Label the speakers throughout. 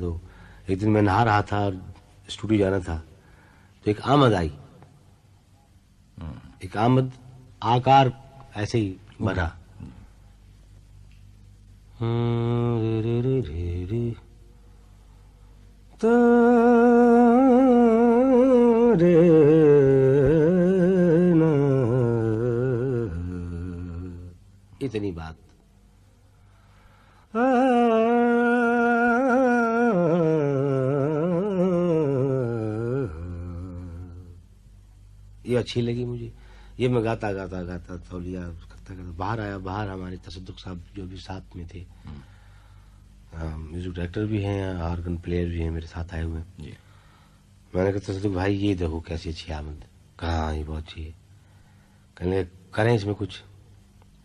Speaker 1: तो एक दिन मैं नहा रहा था और स्टूडियो जाना था तो एक आमद आई हम्म। एक आमद आकार ऐसे ही बना हम्म, इतनी बात आ, ये अच्छी लगी मुझे ये मैं गाता गाता गाता तौलिया करता करता बाहर आया बाहर हमारे तसदुक साहब जो भी साथ में थे म्यूजिक हम्म। डायरेक्टर भी हैं ऑर्गन प्लेयर भी हैं मेरे साथ आए हुए मैंने कहा तसदुक भाई ये देखो कैसी अच्छी आमद कहाँ ये बहुत अच्छी है कहने करें इसमें कुछ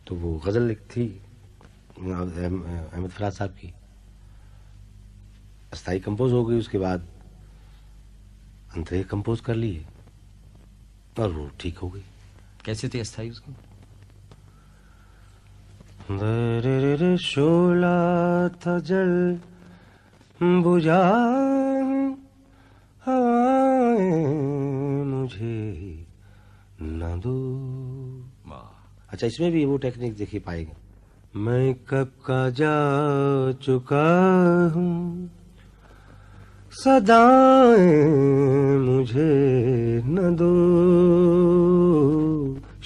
Speaker 1: तो वो गज़ल थी अहमद फराज साहब की अस्थाई कंपोज हो गई उसके बाद अंतरे कंपोज कर लिए पर वो ठीक हो गई कैसे थी अस्थाई उसकी शोला था जल बुझा हवाएं मुझे ना दो अच्छा इसमें भी वो टेक्निक देखी पाएगा मैं कब का जा चुका हूँ सदाए मुझे न दो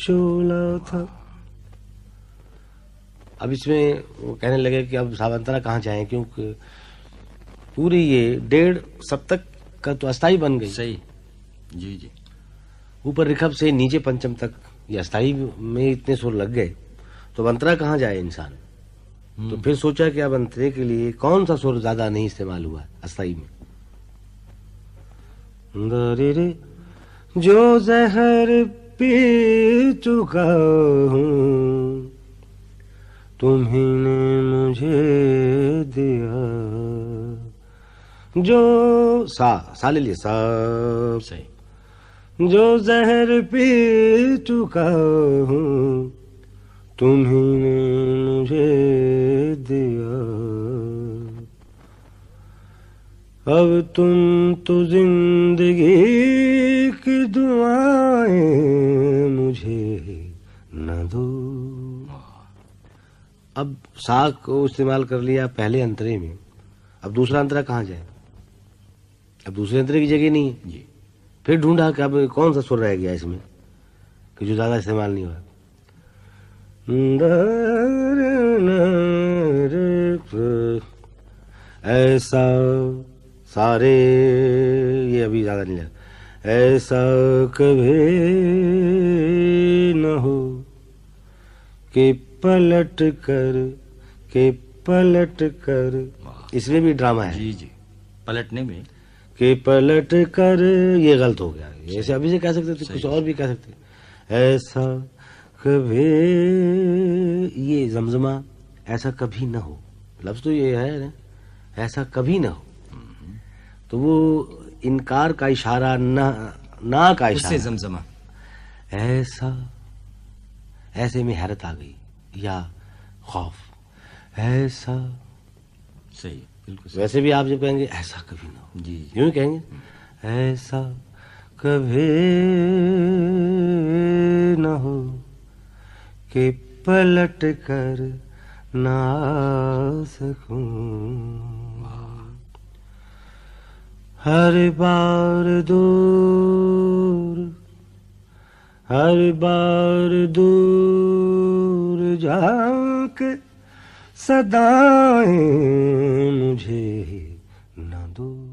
Speaker 1: शोला था अब इसमें वो कहने लगे कि अब सावंतरा कहाँ जाए क्योंकि पूरी ये डेढ़ सप्तक का तो अस्थाई बन गई सही जी जी ऊपर रिखब से नीचे पंचम तक ये अस्थाई में इतने सुर लग गए तो अंतरा कहाँ जाए इंसान तो हम्म। फिर सोचा कि अब अंतरे के लिए कौन सा सुर ज्यादा नहीं इस्तेमाल हुआ अस्थाई में दरिरे जो जहर पी चुका हूँ तुम्ही ने मुझे दिया जो सा सा लिए सा सही जो जहर पी चुका हूँ तुम्ही ने मुझे दिया अब तुम तो जिंदगी की दुआएं मुझे न दो अब साग को इस्तेमाल कर लिया पहले अंतरे में अब दूसरा अंतरा कहाँ जाए अब दूसरे अंतरे की जगह नहीं है जी फिर ढूंढा कि अब कौन सा सुर रह गया इसमें कि जो ज़्यादा इस्तेमाल नहीं हुआ ऐसा सारे ये अभी ज़्यादा नहीं ऐसा कभी न हो कि पलट कर के पलट कर इसमें भी ड्रामा है जी जी पलटने में के पलट कर ये गलत हो गया ऐसे अभी से कह सकते थे कुछ और भी कह सकते ऐसा कभी ये जमजमा ऐसा कभी ना हो लफ्ज तो ये है ना ऐसा कभी ना हो तो वो इनकार का इशारा ना ना का इशारा जमजमा ऐसा ऐसे में हैरत आ गई या खौफ ऐसा सही बिल्कुल वैसे भी आप जब कहेंगे ऐसा कभी ना हो जी यूं कहेंगे ऐसा कभी ना हो कि पलट कर ना सकूं हर बार दूर हर बार दूर जाक सदाएं मुझे ही न दूर